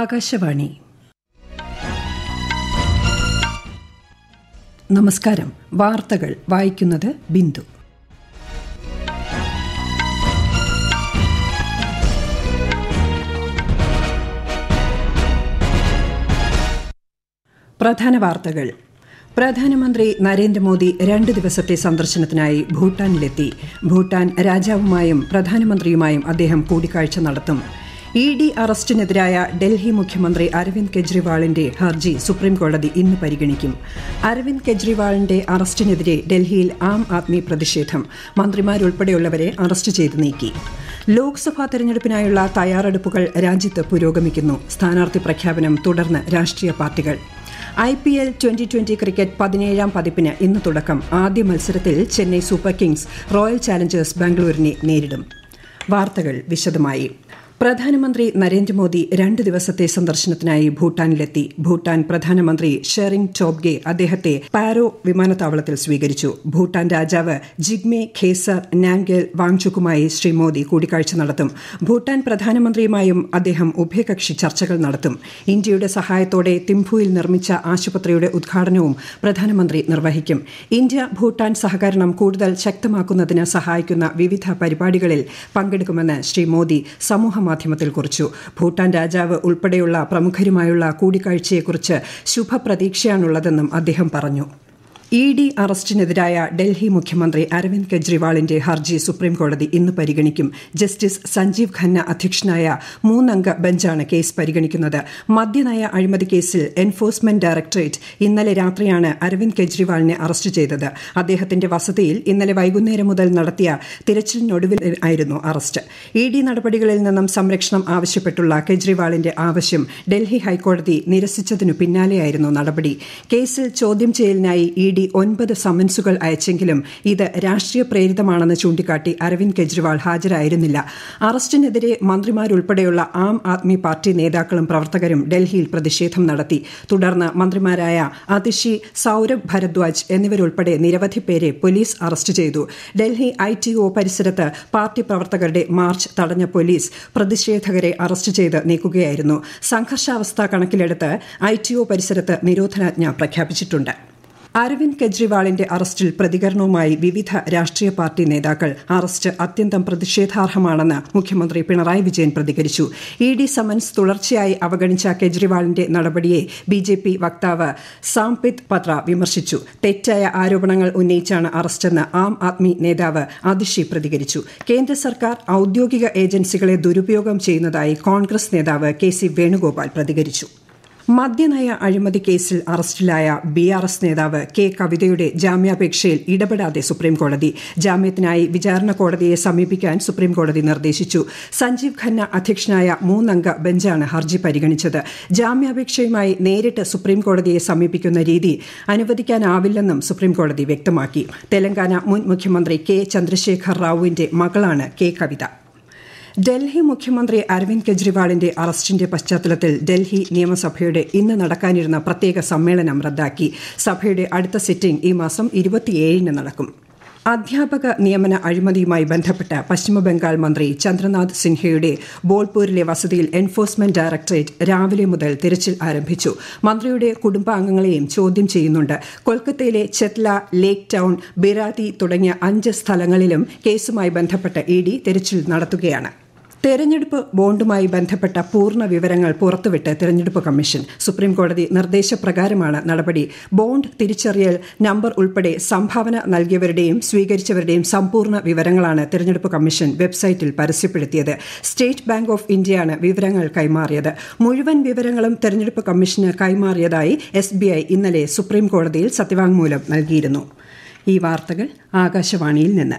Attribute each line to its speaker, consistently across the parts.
Speaker 1: ആകാശവാണി നമസ്കാരം വാർത്തകൾ വായിക്കുന്നത് ബിന്ദു പ്രധാന വാർത്തകൾ പ്രധാനമന്ത്രി നരേന്ദ്രമോദി രണ്ട് ദിവസത്തെ സന്ദർശനത്തിനായി ഭൂട്ടാനിലെത്തി ഭൂട്ടാൻ രാജാവുമായും പ്രധാനമന്ത്രിയുമായും അദ്ദേഹം കൂടിക്കാഴ്ച നടത്തും ഇ ഡി അറസ്റ്റിനെതിരായ ഡൽഹി മുഖ്യമന്ത്രി അരവിന്ദ് കെജ്രിവാളിന്റെ ഹർജി സുപ്രീംകോടതി ഇന്ന് പരിഗണിക്കും അരവിന്ദ് കെജ്രിവാളിന്റെ അറസ്റ്റിനെതിരെ ഡൽഹിയിൽ ആം ആദ്മി പ്രതിഷേധം മന്ത്രിമാരുൾപ്പെടെയുള്ളവരെ അറസ്റ്റ് ചെയ്തു നീക്കി ലോക്സഭാ തെരഞ്ഞെടുപ്പിനായുള്ള തയ്യാറെടുപ്പുകൾ രാജ്യത്ത് പുരോഗമിക്കുന്നു സ്ഥാനാർത്ഥി പ്രഖ്യാപനം തുടർന്ന് രാഷ്ട്രീയ പാർട്ടികൾ I P L twenty twenty cricket പതിനേഴാം പതിപ്പിന് ഇന്ന് തുടക്കം ആദ്യ മത്സരത്തിൽ Chennai Super Kings Royal Challengers ബാംഗ്ലൂരിനെ നേരിടും വാർത്തകൾ വിശദമായി പ്രധാനമന്ത്രി നരേന്ദ്രമോദി രണ്ട് ദിവസത്തെ സന്ദർശനത്തിനായി ഭൂട്ടാനിലെത്തി ഭൂട്ടാൻ പ്രധാനമന്ത്രി ഷെറിംഗ് ടോബ്ഗെ അദ്ദേഹത്തെ പാരോ വിമാനത്താവളത്തിൽ സ്വീകരിച്ചു ഭൂട്ടാൻ രാജാവ് ജിഗ്മെ ഖേസർ നാംഗേൽ വാങ്ചുക്കുമായി ശ്രീ മോദി കൂടിക്കാഴ്ച നടത്തും ഭൂട്ടാൻ പ്രധാനമന്ത്രിയുമായും അദ്ദേഹം ഉഭയകക്ഷി ചർച്ചകൾ നടത്തും ഇന്ത്യയുടെ സഹായത്തോടെ തിംഫുയിൽ നിർമ്മിച്ച ആശുപത്രിയുടെ ഉദ്ഘാടനവും പ്രധാനമന്ത്രി നിർവഹിക്കും ഇന്ത്യ ഭൂട്ടാൻ സഹകരണം കൂടുതൽ ശക്തമാക്കുന്നതിന് സഹായിക്കുന്ന വിവിധ പരിപാടികളിൽ പങ്കെടുക്കുമെന്ന് ശ്രീ മോദി സമൂഹ മാധ്യമത്തിൽ കുറിച്ചു ഭൂട്ടാൻ രാജാവ് ഉൾപ്പെടെയുള്ള പ്രമുഖരുമായുള്ള കൂടിക്കാഴ്ചയെക്കുറിച്ച് ശുഭപ്രതീക്ഷയാണുള്ളതെന്നും അദ്ദേഹം പറഞ്ഞു ഇ ഡി അറസ്റ്റിനെതിരായ ഡൽഹി മുഖ്യമന്ത്രി അരവിന്ദ് കെജ്രിവാളിന്റെ ഹർജി സുപ്രീംകോടതി ഇന്ന് പരിഗണിക്കും ജസ്റ്റിസ് സഞ്ജീവ് ഖന്ന അധ്യക്ഷനായ മൂന്നംഗ ബെഞ്ചാണ് കേസ് പരിഗണിക്കുന്നത് മദ്യനയ അഴിമതി കേസിൽ എൻഫോഴ്സ്മെന്റ് ഡയറക്ടറേറ്റ് ഇന്നലെ രാത്രിയാണ് അരവിന്ദ് കെജ്രിവാളിനെ അറസ്റ്റ് ചെയ്തത് അദ്ദേഹത്തിന്റെ വസതിയിൽ ഇന്നലെ വൈകുന്നേരം മുതൽ നടത്തിയ തിരച്ചിലിനൊടുവിൽ ആയിരുന്നു അറസ്റ്റ് ഇ ഡി നടപടികളിൽ നിന്നും സംരക്ഷണം ആവശ്യപ്പെട്ടുള്ള കെജ്രിവാളിന്റെ ആവശ്യം ഡൽഹി ഹൈക്കോടതി നിരസിച്ചതിനു പിന്നാലെയായിരുന്നു നടപടി കേസിൽ ചോദ്യം ചെയ്യലിനായി ഇ ഡി കൂടി ഒൻപത് സമൻസുകൾ അയച്ചെങ്കിലും ഇത് രാഷ്ട്രീയ പ്രേരിതമാണെന്ന് ചൂണ്ടിക്കാട്ടി അരവിന്ദ് കെജ്രിവാൾ ഹാജരായിരുന്നില്ല അറസ്റ്റിനെതിരെ മന്ത്രിമാരുൾപ്പെടെയുള്ള ആം ആദ്മി പാർട്ടി നേതാക്കളും പ്രവർത്തകരും ഡൽഹിയിൽ പ്രതിഷേധം നടത്തി തുടർന്ന് മന്ത്രിമാരായ അതിഷി സൌരഭ് ഭരദ്വാജ് എന്നിവരുൾപ്പെടെ നിരവധി പേരെ പോലീസ് അറസ്റ്റ് ചെയ്തു ഡൽഹി ഐ ടി ഒ പരിസരത്ത് പാർട്ടി പ്രവർത്തകരുടെ മാർച്ച് തടഞ്ഞ പോലീസ് പ്രതിഷേധകരെ അറസ്റ്റ് ചെയ്ത് നീക്കുകയായിരുന്നു സംഘർഷാവസ്ഥ കണക്കിലെടുത്ത് ഐ ടി ഒ പരിസരത്ത് നിരോധനാജ്ഞ പ്രഖ്യാപിച്ചിട്ടുണ്ട് അരവിന്ദ് കെജ്രിവാളിന്റെ അറസ്റ്റിൽ പ്രതികരണവുമായി വിവിധ രാഷ്ട്രീയ പാർട്ടി നേതാക്കൾ അറസ്റ്റ് അത്യന്തം പ്രതിഷേധാർഹമാണെന്ന് മുഖ്യമന്ത്രി പിണറായി വിജയൻ പ്രതികരിച്ചു ഇ ഡി സമൻസ് തുടർച്ചയായി അവഗണിച്ച കെജ്രിവാളിന്റെ നടപടിയെ ബി ജെ പി വക്താവ് സാംപിത് പത്ര വിമർശിച്ചു തെറ്റായ ആരോപണങ്ങൾ ഉന്നയിച്ചാണ് അറസ്റ്റെന്ന് ആം ആദ്മി നേതാവ് അതിഷി പ്രതികരിച്ചു കേന്ദ്ര സർക്കാർ ഔദ്യോഗിക ഏജൻസികളെ ദുരുപയോഗം ചെയ്യുന്നതായി കോൺഗ്രസ് നേതാവ് കെ സി വേണുഗോപാൽ പ്രതികരിച്ചു മദ്യനയ അഴിമതി കേസിൽ അറസ്റ്റിലായ ബി ആർ എസ് നേതാവ് കെ കവിതയുടെ ജാമ്യാപേക്ഷയിൽ ഇടപെടാതെ സുപ്രീംകോടതി ജാമ്യത്തിനായി വിചാരണ കോടതിയെ സമീപിക്കാൻ സുപ്രീംകോടതി നിർദ്ദേശിച്ചു സഞ്ജീവ് ഖന്ന അധ്യക്ഷനായ മൂന്നംഗ ബെഞ്ചാണ് ഹർജി പരിഗണിച്ചത് ജാമ്യാപേക്ഷയുമായി നേരിട്ട് സുപ്രീംകോടതിയെ സമീപിക്കുന്ന രീതി അനുവദിക്കാനാവില്ലെന്നും സുപ്രീംകോടതി വ്യക്തമാക്കി തെലങ്കാന മുൻ മുഖ്യമന്ത്രി കെ ചന്ദ്രശേഖർ റാവുവിന്റെ മകളാണ് കെ കവിത ഡൽഹി മുഖ്യമന്ത്രി അരവിന്ദ് കെജ്രിവാളിന്റെ അറസ്റ്റിന്റെ പശ്ചാത്തലത്തിൽ ഡൽഹി നിയമസഭയുടെ ഇന്ന് നടക്കാനിരുന്ന പ്രത്യേക സമ്മേളനം റദ്ദാക്കി സഭയുടെ അടുത്ത സിറ്റിംഗ് ഈ മാസം ഇരുപത്തിയേഴിന് നടക്കും അധ്യാപക നിയമന അഴിമതിയുമായി ബന്ധപ്പെട്ട പശ്ചിമബംഗാൾ മന്ത്രി ചന്ദ്രനാഥ് സിൻഹയുടെ ബോൾപൂരിലെ വസതിയിൽ എൻഫോഴ്സ്മെന്റ് ഡയറക്ടറേറ്റ് രാവിലെ മുതൽ തിരച്ചിൽ ആരംഭിച്ചു മന്ത്രിയുടെ കുടുംബാംഗങ്ങളെയും ചോദ്യം ചെയ്യുന്നുണ്ട് കൊൽക്കത്തയിലെ ചെത്ല ലേക്ക് ടൌൺ ബിറാതി തുടങ്ങിയ അഞ്ച് സ്ഥലങ്ങളിലും കേസുമായി ബന്ധപ്പെട്ട ഇ ഡി തിരച്ചിൽ നടത്തുകയാണ് തെരഞ്ഞെടുപ്പ് ബോണ്ടുമായി ബന്ധപ്പെട്ട പൂർണ്ണ വിവരങ്ങൾ പുറത്തുവിട്ട് തെരഞ്ഞെടുപ്പ് കമ്മീഷൻ സുപ്രീംകോടതി നിർദ്ദേശപ്രകാരമാണ് നടപടി ബോണ്ട് തിരിച്ചറിയൽ നമ്പർ ഉൾപ്പെടെ സംഭാവന നൽകിയവരുടെയും സ്വീകരിച്ചവരുടെയും സമ്പൂർണ്ണ വിവരങ്ങളാണ് തെരഞ്ഞെടുപ്പ് കമ്മീഷൻ വെബ്സൈറ്റിൽ പരസ്യപ്പെടുത്തിയത് സ്റ്റേറ്റ് ബാങ്ക് ഓഫ് ഇന്ത്യയാണ് വിവരങ്ങൾ കൈമാറിയത് മുഴുവൻ വിവരങ്ങളും തെരഞ്ഞെടുപ്പ് കമ്മീഷന് കൈമാറിയതായി എസ് ബി ഐ ഇന്നലെ സുപ്രീംകോടതിയിൽ സത്യവാങ്മൂലം നൽകിയിരുന്നു ഈ വാർത്തകൾ ആകാശവാണിയിൽ നിന്ന്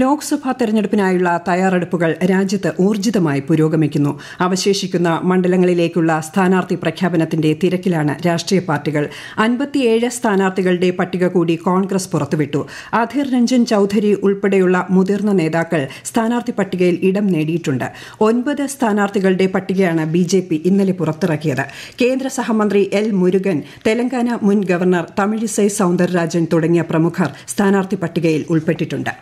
Speaker 1: ലോക്സഭാ തെരഞ്ഞെടുപ്പിനായുള്ള തയ്യാറെടുപ്പുകൾ രാജ്യത്ത് ഊർജിതമായി പുരോഗമിക്കുന്നു അവശേഷിക്കുന്ന മണ്ഡലങ്ങളിലേക്കുള്ള സ്ഥാനാർത്ഥി പ്രഖ്യാപനത്തിന്റെ തിരക്കിലാണ് രാഷ്ട്രീയ പാർട്ടികൾ അൻപത്തിയേഴ് സ്ഥാനാർത്ഥികളുടെ പട്ടിക കൂടി കോൺഗ്രസ് പുറത്തുവിട്ടു അധീർ രഞ്ജൻ ചൌധരി ഉൾപ്പെടെയുള്ള മുതിർന്ന നേതാക്കൾ സ്ഥാനാർത്ഥി പട്ടികയിൽ ഇടം നേടിയിട്ടുണ്ട് ഒൻപത് സ്ഥാനാർത്ഥികളുടെ പട്ടികയാണ് ബി ജെ പി ഇന്നലെ പുറത്തിറക്കിയത് കേന്ദ്ര സഹമന്ത്രി എൽ മുരുകൻ തെലങ്കാന മുൻ ഗവർണർ തമിഴിസൈ സൌന്ദരരാജൻ തുടങ്ങിയ പ്രമുഖർ സ്ഥാനാർത്ഥി പട്ടികയിൽ ഉൾപ്പെട്ടിട്ടുണ്ട്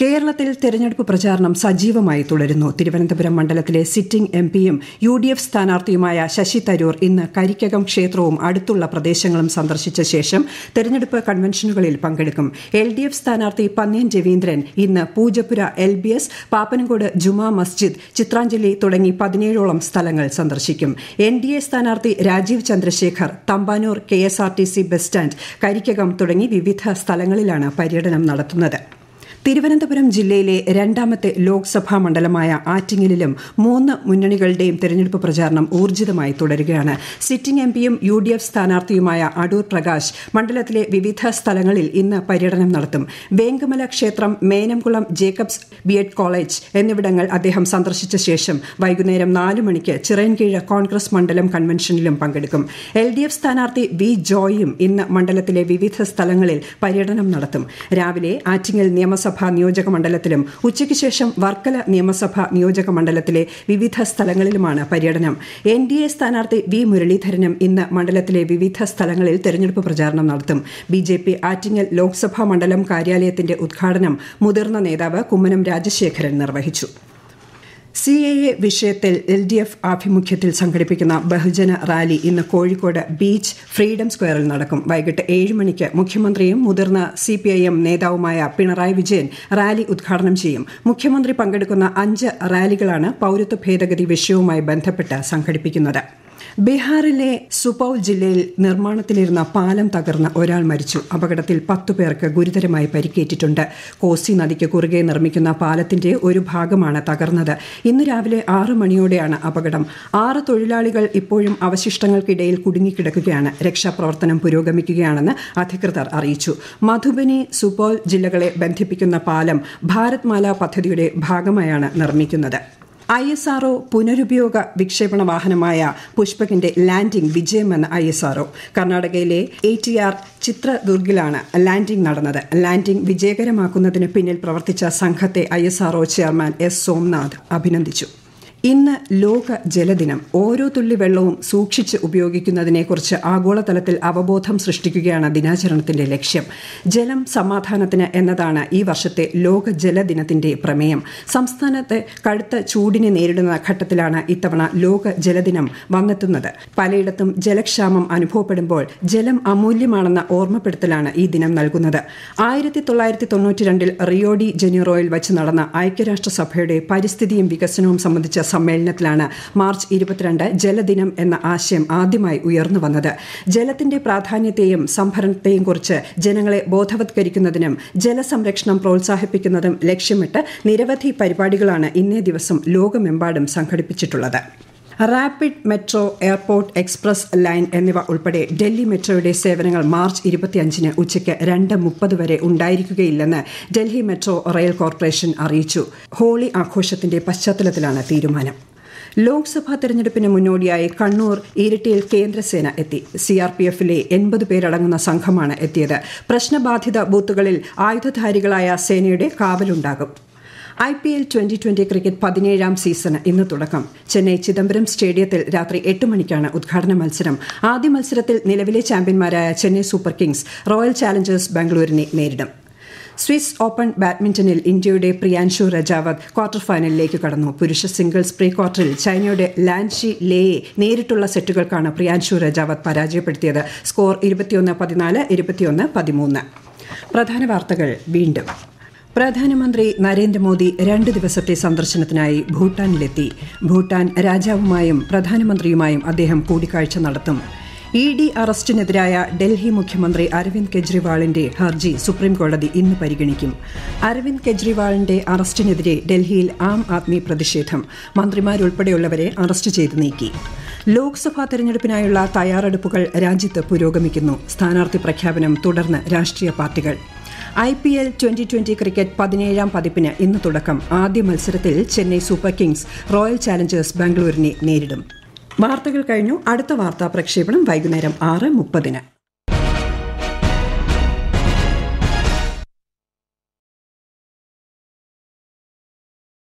Speaker 1: കേരളത്തിൽ തെരഞ്ഞെടുപ്പ് പ്രചാരണം സജീവമായി തുടരുന്നു തിരുവനന്തപുരം മണ്ഡലത്തിലെ സിറ്റിംഗ് എം പിയും യു ഡി എഫ് സ്ഥാനാർത്ഥിയുമായ ശശി തരൂർ ഇന്ന് കരിക്കകം ക്ഷേത്രവും അടുത്തുള്ള പ്രദേശങ്ങളും സന്ദർശിച്ച ശേഷം തെരഞ്ഞെടുപ്പ് കൺവെൻഷനുകളിൽ പങ്കെടുക്കും എൽ ഡി എഫ് സ്ഥാനാർത്ഥി പന്ന്യൻ രവീന്ദ്രൻ ഇന്ന് Poojappura L B S Pappanamcode Juma Masjid Chitranjali തുടങ്ങി പതിനേഴോളം സ്ഥലങ്ങൾ സന്ദർശിക്കും എൻ ഡി എ സ്ഥാനാർത്ഥി Rajeev Chandrasekhar Thampanoor K S R T C bus stand Karikkakom തുടങ്ങി വിവിധ സ്ഥലങ്ങളിലാണ് പര്യടനം നടത്തുന്നത് തിരുവനന്തപുരം ജില്ലയിലെ രണ്ടാമത്തെ ലോക്സഭാ മണ്ഡലമായ ആറ്റിങ്ങലിലും മൂന്ന് മുന്നണികളുടെയും തെരഞ്ഞെടുപ്പ് പ്രചാരണം ഊർജിതമായി തുടരുകയാണ് സിറ്റിംഗ് എംപിയും യു ഡി എഫ് സ്ഥാനാർത്ഥിയുമായ അടൂർ പ്രകാശ് മണ്ഡലത്തിലെ വിവിധ സ്ഥലങ്ങളിൽ ഇന്ന് പര്യടനം നടത്തും വേങ്കമല ക്ഷേത്രം Menamkulam Jacobs B Ed college എന്നിവിടങ്ങൾ അദ്ദേഹം സന്ദർശിച്ച ശേഷം വൈകുന്നേരം നാലു മണിക്ക് ചിറയൻകീഴ് കോൺഗ്രസ് മണ്ഡലം കൺവെൻഷനിലും പങ്കെടുക്കും എൽ ഡി എഫ് സ്ഥാനാർത്ഥി വി ജോയും ഇന്ന് മണ്ഡലത്തിലെ വിവിധ സ്ഥലങ്ങളിൽ പര്യടനം നടത്തും രാവിലെ ആറ്റിങ്ങൽ നിയമസഭ നിയമസഭാ നിയോജക മണ്ഡലത്തിലും ഉച്ചയ്ക്ക് ശേഷം വർക്കല നിയമസഭാ നിയോജക മണ്ഡലത്തിലെ വിവിധ സ്ഥലങ്ങളിലുമാണ് പര്യടനം എൻ ഡി എ സ്ഥാനാർത്ഥി വി മുരളീധരനും ഇന്ന് മണ്ഡലത്തിലെ വിവിധ സ്ഥലങ്ങളിൽ തെരഞ്ഞെടുപ്പ് പ്രചാരണം നടത്തും B J P Attingal Lok Sabha മണ്ഡലം കാര്യാലയത്തിന്റെ ഉദ്ഘാടനം മുതിർന്ന നേതാവ് കുമ്മനം രാജശേഖരൻ നിർവഹിച്ചു സി എ എ വിഷയത്തിൽ എൽ ഡി എഫ് ആഭിമുഖ്യത്തിൽ സംഘടിപ്പിക്കുന്ന ബഹുജന റാലി ഇന്ന് കോഴിക്കോട് ബീച്ച് ഫ്രീഡം സ്ക്വയറിൽ നടക്കും വൈകിട്ട് ഏഴ് മണിക്ക് മുഖ്യമന്ത്രിയും മുതിർന്ന സി പി ഐ എം നേതാവുമായ പിണറായി വിജയൻ റാലി ഉദ്ഘാടനം ചെയ്യും മുഖ്യമന്ത്രി പങ്കെടുക്കുന്ന അഞ്ച് റാലികളാണ് പൌരത്വ ഭേദഗതി വിഷയവുമായി ബന്ധപ്പെട്ട് സംഘടിപ്പിക്കുന്നത് ബീഹാറിലെ സുപൌൽ ജില്ലയിൽ നിർമ്മാണത്തിലിരുന്ന പാലം തകർന്ന ഒരാൾ മരിച്ചു അപകടത്തിൽ പത്തു പേർക്ക് ഗുരുതരമായി പരിക്കേറ്റിട്ടുണ്ട് കോസി നദിക്ക് കുറുകെ നിർമ്മിക്കുന്ന പാലത്തിന്റെ ഒരു ഭാഗമാണ് തകർന്നത് ഇന്ന് രാവിലെ ആറ് മണിയോടെയാണ് അപകടം ആറ് തൊഴിലാളികൾ ഇപ്പോഴും അവശിഷ്ടങ്ങൾക്കിടയിൽ കുടുങ്ങിക്കിടക്കുകയാണ് രക്ഷാപ്രവർത്തനം പുരോഗമിക്കുകയാണെന്ന് അധികൃതർ അറിയിച്ചു മധുബനി സുപൌൽ ജില്ലകളെ ബന്ധിപ്പിക്കുന്ന പാലം ഭാരത്മാല പദ്ധതിയുടെ ഭാഗമായാണ് നിർമ്മിക്കുന്നത് ഐ എസ് ഒ പുനരുപയോഗ വിക്ഷേപണ വാഹനമായ പുഷ്പകിന്റെ ലാൻഡിംഗ് വിജയമെന്ന് ഐ എസ് ആർഒ കർണാടകയിലെ എ ടി ആർ ചിത്രദുർഗിലാണ് ലാൻഡിംഗ് നടന്നത് ലാൻഡിംഗ് വിജയകരമാക്കുന്നതിന് പിന്നിൽ പ്രവർത്തിച്ച സംഘത്തെ I S R O chairman S Somnath അഭിനന്ദിച്ചു ഇന്ന് ലോക ജലദിനം ഓരോ തുള്ളി വെള്ളവും സൂക്ഷിച്ച് ഉപയോഗിക്കുന്നതിനെക്കുറിച്ച് ആഗോളതലത്തിൽ അവബോധം സൃഷ്ടിക്കുകയാണ് ദിനാചരണത്തിന്റെ ലക്ഷ്യം ജലം സമാധാനത്തിന് എന്നതാണ് ഈ വർഷത്തെ ലോക ജലദിനത്തിന്റെ പ്രമേയം സംസ്ഥാനത്തെ കടുത്ത ചൂടിനെ നേരിടുന്ന ഘട്ടത്തിലാണ് ഇത്തവണ ലോക ജലദിനം വന്നെത്തുന്നത് പലയിടത്തും ജലക്ഷാമം അനുഭവപ്പെടുമ്പോൾ ജലം അമൂല്യമാണെന്ന ഓർമ്മപ്പെടുത്തലാണ് ഈ ദിനം നൽകുന്നത് ആയിരത്തി തൊള്ളായിരത്തി തൊണ്ണൂറ്റി റിയോഡി ജനീറോയിൽ വച്ച് നടന്ന ഐക്യരാഷ്ട്രസഭയുടെ പരിസ്ഥിതിയും വികസനവും സംബന്ധിച്ച സമ്മേളനത്തിലാണ് മാർച്ച് ഇരുപത്തിരണ്ട് ജലദിനം എന്ന ആശയം ആദ്യമായി ഉയർന്നു വന്നത് ജലത്തിന്റെ പ്രാധാന്യത്തെയും സംഭരണത്തെയും കുറിച്ച് ജനങ്ങളെ ബോധവത്കരിക്കുന്നതിനും ജലസംരക്ഷണം പ്രോത്സാഹിപ്പിക്കുന്നതും ലക്ഷ്യമിട്ട് നിരവധി പരിപാടികളാണ് ഇന്നേ ദിവസം ലോകമെമ്പാടും സംഘടിപ്പിച്ചിട്ടുള്ളത് rapid metro airport express line എന്നിവ ഉൾപ്പെടെ ഡൽഹി മെട്രോയുടെ സേവനങ്ങൾ മാർച്ച് ഇരുപത്തിയഞ്ചിന് ഉച്ചയ്ക്ക് രണ്ട് മുപ്പത് വരെ ഉണ്ടായിരിക്കുകയില്ലെന്ന് ഡൽഹി മെട്രോ റെയിൽ കോർപ്പറേഷൻ അറിയിച്ചു ഹോളി ആഘോഷത്തിന്റെ പശ്ചാത്തലത്തിലാണ് തീരുമാനം ലോക്സഭാ തെരഞ്ഞെടുപ്പിന് മുന്നോടിയായി കണ്ണൂർ ഇരിട്ടിയിൽ കേന്ദ്രസേന എത്തി സി ആർ പി എഫിലെ എൺപത് പേരടങ്ങുന്ന സംഘമാണ് എത്തിയത് പ്രശ്നബാധിത ബൂത്തുകളിൽ ആയുധധാരികളായ സേനയുടെ കാവലുണ്ടാകും I P L twenty twenty cricket പതിനേഴാം സീസണ് ഇന്ന് തുടക്കം ചെന്നൈ ചിദംബരം സ്റ്റേഡിയത്തിൽ രാത്രി എട്ട് മണിക്കാണ് ഉദ്ഘാടന മത്സരം ആദ്യ മത്സരത്തിൽ നിലവിലെ ചാമ്പ്യന്മാരായ Chennai Super Kings Royal Challengers ബാംഗ്ലൂരിനെ നേരിടും സ്വിസ് ഓപ്പൺ ബാഡ്മിന്റണിൽ ഇന്ത്യയുടെ പ്രിയാൻഷു രജാവത് ക്വാർട്ടർ ഫൈനലിലേക്ക് കടന്നു പുരുഷ സിംഗിൾസ് പ്രീ ക്വാർട്ടറിൽ ചൈനയുടെ ലാൻഷി ലേയെ നേരിട്ടുള്ള സെറ്റുകൾക്കാണ് പ്രിയാൻഷു രജാവത് പരാജയപ്പെടുത്തിയത് സ്കോർ ഇരുപത്തിയൊന്ന് പതിനാല് ഇരുപത്തിയൊന്ന് പതിമൂന്ന് പ്രധാന വാർത്തകൾ വീണ്ടും പ്രധാനമന്ത്രി നരേന്ദ്രമോദി രണ്ട് ദിവസത്തെ സന്ദർശനത്തിനായി ഭൂട്ടാനിലെത്തി ഭൂട്ടാൻ രാജാവുമായും പ്രധാനമന്ത്രിയുമായും അദ്ദേഹം കൂടിക്കാഴ്ച നടത്തും ഇ ഡി അറസ്റ്റിനെതിരായ ഡൽഹി മുഖ്യമന്ത്രി അരവിന്ദ് കെജ്രിവാളിന്റെ ഹർജി സുപ്രീംകോടതി ഇന്ന് പരിഗണിക്കും അരവിന്ദ് കെജ്രിവാളിന്റെ അറസ്റ്റിനെതിരെ ഡൽഹിയിൽ ആം ആദ്മി പ്രതിഷേധം മന്ത്രിമാരുൾപ്പെടെയുള്ളവരെ അറസ്റ്റ് ചെയ്തു നീക്കി ലോക്സഭാ തെരഞ്ഞെടുപ്പിനായുള്ള തയ്യാറെടുപ്പുകൾ രാജ്യത്ത് പുരോഗമിക്കുന്നു സ്ഥാനാർത്ഥി പ്രഖ്യാപനം തുടർന്ന് രാഷ്ട്രീയ പാർട്ടികൾ I P L twenty twenty cricket പതിനേഴാം പതിപ്പിന് ഇന്ന് തുടക്കം ആദ്യ മത്സരത്തിൽ Chennai Super Kings Royal Challengers ബാംഗ്ലൂരിനെ നേരിടും വാർത്തകൾ കഴിഞ്ഞു അടുത്ത വാർത്താ പ്രക്ഷേപണം വൈകുന്നേരം ആറ് മുപ്പതിന്